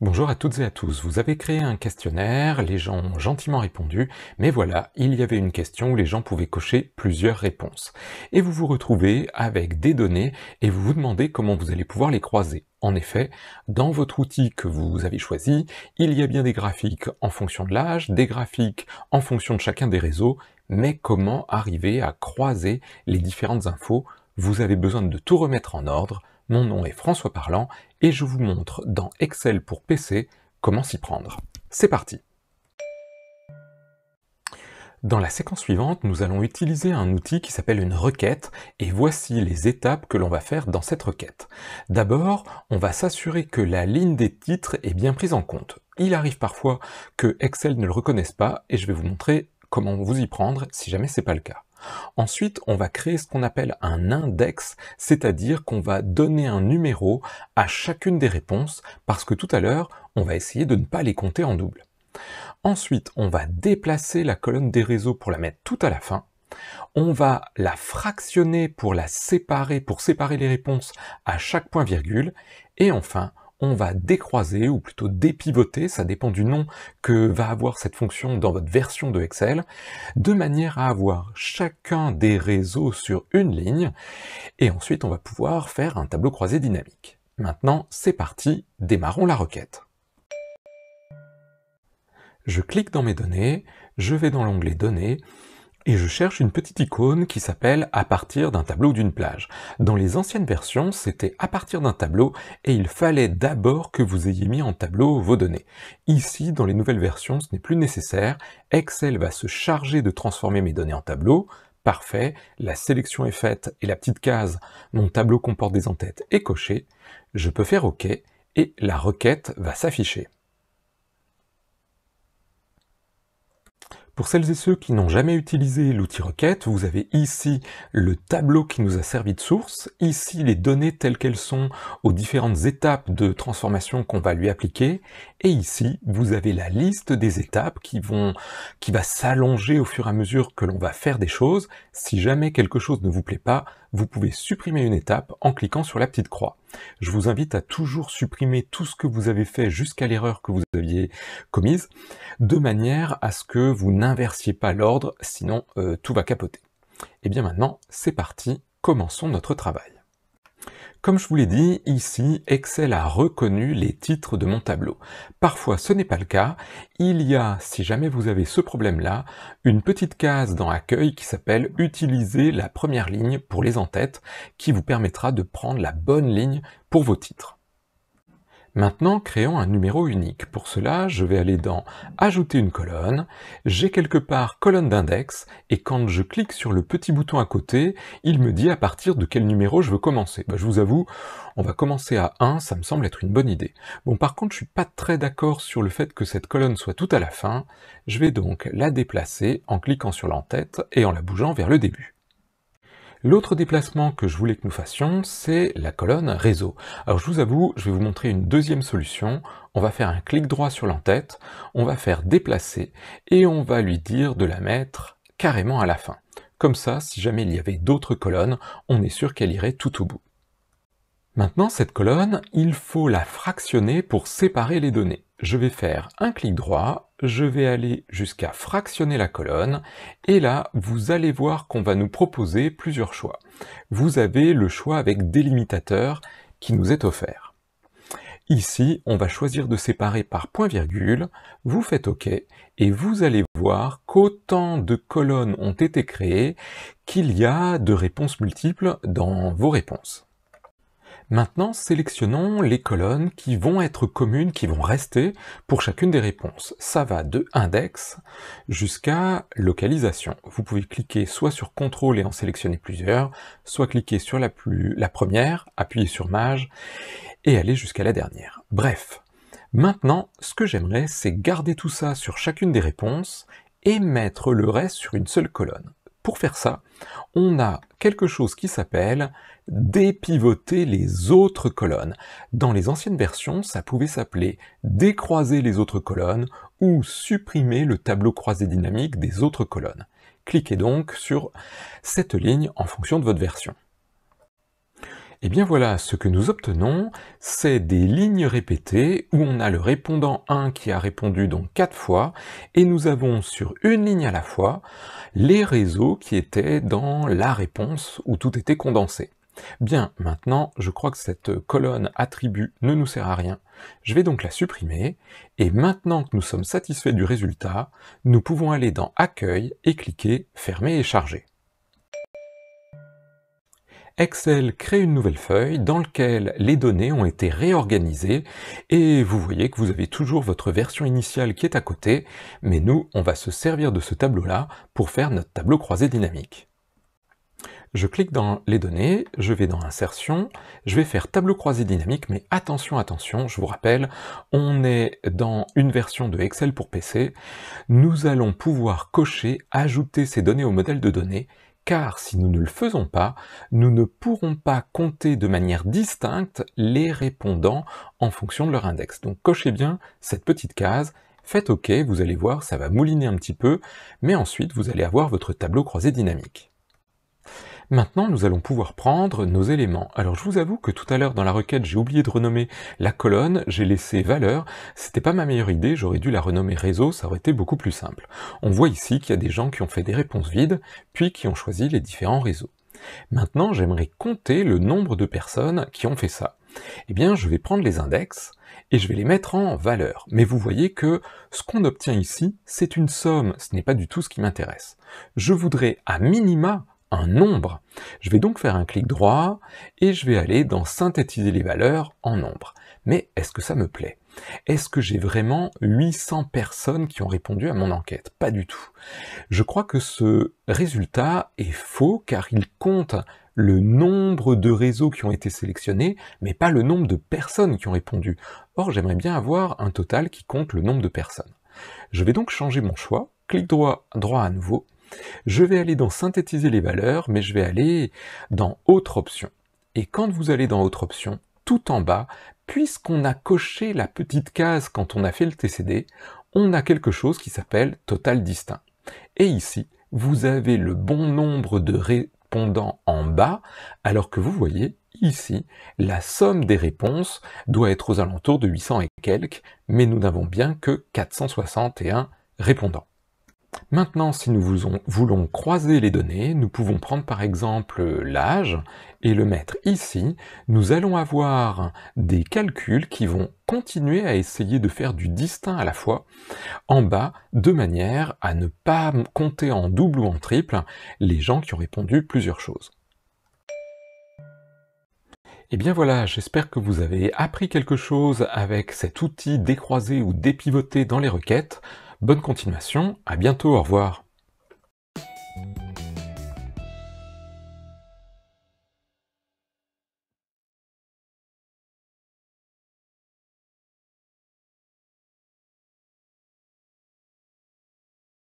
Bonjour à toutes et à tous. Vous avez créé un questionnaire, les gens ont gentiment répondu, mais voilà, il y avait une question où les gens pouvaient cocher plusieurs réponses. Et vous vous retrouvez avec des données et vous vous demandez comment vous allez pouvoir les croiser. En effet, dans votre outil que vous avez choisi, il y a bien des graphiques en fonction de l'âge, des graphiques en fonction de chacun des réseaux, mais comment arriver à croiser les différentes infos Vous avez besoin de tout remettre en ordre mon nom est François Parlant et je vous montre dans Excel pour PC comment s'y prendre. C'est parti Dans la séquence suivante, nous allons utiliser un outil qui s'appelle une requête et voici les étapes que l'on va faire dans cette requête. D'abord, on va s'assurer que la ligne des titres est bien prise en compte. Il arrive parfois que Excel ne le reconnaisse pas et je vais vous montrer comment vous y prendre si jamais c'est pas le cas. Ensuite, on va créer ce qu'on appelle un index, c'est-à-dire qu'on va donner un numéro à chacune des réponses, parce que tout à l'heure, on va essayer de ne pas les compter en double. Ensuite, on va déplacer la colonne des réseaux pour la mettre tout à la fin. On va la fractionner pour la séparer, pour séparer les réponses à chaque point virgule. Et enfin, on va décroiser, ou plutôt dépivoter, ça dépend du nom que va avoir cette fonction dans votre version de Excel, de manière à avoir chacun des réseaux sur une ligne, et ensuite on va pouvoir faire un tableau croisé dynamique. Maintenant, c'est parti, démarrons la requête. Je clique dans mes données, je vais dans l'onglet Données, et je cherche une petite icône qui s'appelle à partir d'un tableau d'une plage. Dans les anciennes versions, c'était à partir d'un tableau et il fallait d'abord que vous ayez mis en tableau vos données. Ici, dans les nouvelles versions, ce n'est plus nécessaire. Excel va se charger de transformer mes données en tableau. Parfait, la sélection est faite et la petite case Mon tableau comporte des entêtes est cochée. Je peux faire OK et la requête va s'afficher. Pour celles et ceux qui n'ont jamais utilisé l'outil requête, vous avez ici le tableau qui nous a servi de source, ici les données telles qu'elles sont aux différentes étapes de transformation qu'on va lui appliquer, et ici vous avez la liste des étapes qui vont, qui va s'allonger au fur et à mesure que l'on va faire des choses. Si jamais quelque chose ne vous plaît pas, vous pouvez supprimer une étape en cliquant sur la petite croix je vous invite à toujours supprimer tout ce que vous avez fait jusqu'à l'erreur que vous aviez commise, de manière à ce que vous n'inversiez pas l'ordre, sinon euh, tout va capoter. Et eh bien maintenant, c'est parti, commençons notre travail. Comme je vous l'ai dit, ici, Excel a reconnu les titres de mon tableau. Parfois, ce n'est pas le cas. Il y a, si jamais vous avez ce problème-là, une petite case dans Accueil qui s'appelle « Utiliser la première ligne pour les entêtes » qui vous permettra de prendre la bonne ligne pour vos titres. Maintenant, créons un numéro unique. Pour cela, je vais aller dans Ajouter une colonne. J'ai quelque part colonne d'index et quand je clique sur le petit bouton à côté, il me dit à partir de quel numéro je veux commencer. Bah, je vous avoue, on va commencer à 1, ça me semble être une bonne idée. Bon, par contre, je suis pas très d'accord sur le fait que cette colonne soit tout à la fin. Je vais donc la déplacer en cliquant sur l'entête et en la bougeant vers le début. L'autre déplacement que je voulais que nous fassions, c'est la colonne réseau. Alors je vous avoue, je vais vous montrer une deuxième solution. On va faire un clic droit sur l'entête, on va faire déplacer et on va lui dire de la mettre carrément à la fin. Comme ça, si jamais il y avait d'autres colonnes, on est sûr qu'elle irait tout au bout. Maintenant, cette colonne, il faut la fractionner pour séparer les données. Je vais faire un clic droit, je vais aller jusqu'à fractionner la colonne, et là, vous allez voir qu'on va nous proposer plusieurs choix. Vous avez le choix avec délimitateur qui nous est offert. Ici, on va choisir de séparer par point-virgule, vous faites OK, et vous allez voir qu'autant de colonnes ont été créées qu'il y a de réponses multiples dans vos réponses. Maintenant, sélectionnons les colonnes qui vont être communes, qui vont rester pour chacune des réponses. Ça va de index jusqu'à localisation. Vous pouvez cliquer soit sur CTRL et en sélectionner plusieurs, soit cliquer sur la, première, appuyer sur Maj et aller jusqu'à la dernière. Bref, maintenant, ce que j'aimerais, c'est garder tout ça sur chacune des réponses et mettre le reste sur une seule colonne pour faire ça, on a quelque chose qui s'appelle dépivoter les autres colonnes. Dans les anciennes versions, ça pouvait s'appeler décroiser les autres colonnes ou supprimer le tableau croisé dynamique des autres colonnes. Cliquez donc sur cette ligne en fonction de votre version. Et eh bien voilà, ce que nous obtenons, c'est des lignes répétées où on a le répondant 1 qui a répondu donc 4 fois, et nous avons sur une ligne à la fois les réseaux qui étaient dans la réponse où tout était condensé. Bien, maintenant, je crois que cette colonne attribut ne nous sert à rien. Je vais donc la supprimer, et maintenant que nous sommes satisfaits du résultat, nous pouvons aller dans Accueil et cliquer Fermer et charger. Excel crée une nouvelle feuille dans laquelle les données ont été réorganisées et vous voyez que vous avez toujours votre version initiale qui est à côté, mais nous, on va se servir de ce tableau-là pour faire notre tableau croisé dynamique. Je clique dans les données, je vais dans insertion, je vais faire tableau croisé dynamique, mais attention, attention, je vous rappelle, on est dans une version de Excel pour PC, nous allons pouvoir cocher, ajouter ces données au modèle de données, car si nous ne le faisons pas, nous ne pourrons pas compter de manière distincte les répondants en fonction de leur index. Donc cochez bien cette petite case, faites OK, vous allez voir, ça va mouliner un petit peu, mais ensuite vous allez avoir votre tableau croisé dynamique. Maintenant, nous allons pouvoir prendre nos éléments. Alors, je vous avoue que tout à l'heure, dans la requête, j'ai oublié de renommer la colonne, j'ai laissé valeur. C'était pas ma meilleure idée, j'aurais dû la renommer réseau, ça aurait été beaucoup plus simple. On voit ici qu'il y a des gens qui ont fait des réponses vides, puis qui ont choisi les différents réseaux. Maintenant, j'aimerais compter le nombre de personnes qui ont fait ça. Eh bien, je vais prendre les index et je vais les mettre en valeur. Mais vous voyez que ce qu'on obtient ici, c'est une somme, ce n'est pas du tout ce qui m'intéresse. Je voudrais à minima un nombre. Je vais donc faire un clic droit et je vais aller dans synthétiser les valeurs en nombre. Mais est-ce que ça me plaît Est-ce que j'ai vraiment 800 personnes qui ont répondu à mon enquête Pas du tout. Je crois que ce résultat est faux car il compte le nombre de réseaux qui ont été sélectionnés, mais pas le nombre de personnes qui ont répondu. Or, j'aimerais bien avoir un total qui compte le nombre de personnes. Je vais donc changer mon choix, clic droit, droit à nouveau, je vais aller dans synthétiser les valeurs, mais je vais aller dans autre option. Et quand vous allez dans autre option, tout en bas, puisqu'on a coché la petite case quand on a fait le TCD, on a quelque chose qui s'appelle total distinct. Et ici, vous avez le bon nombre de répondants en bas, alors que vous voyez ici, la somme des réponses doit être aux alentours de 800 et quelques, mais nous n'avons bien que 461 répondants. Maintenant, si nous voulons croiser les données, nous pouvons prendre par exemple l'âge et le mettre ici. Nous allons avoir des calculs qui vont continuer à essayer de faire du distinct à la fois en bas, de manière à ne pas compter en double ou en triple les gens qui ont répondu plusieurs choses. Et eh bien voilà, j'espère que vous avez appris quelque chose avec cet outil décroisé ou dépivoté dans les requêtes. Bonne continuation, à bientôt, au revoir.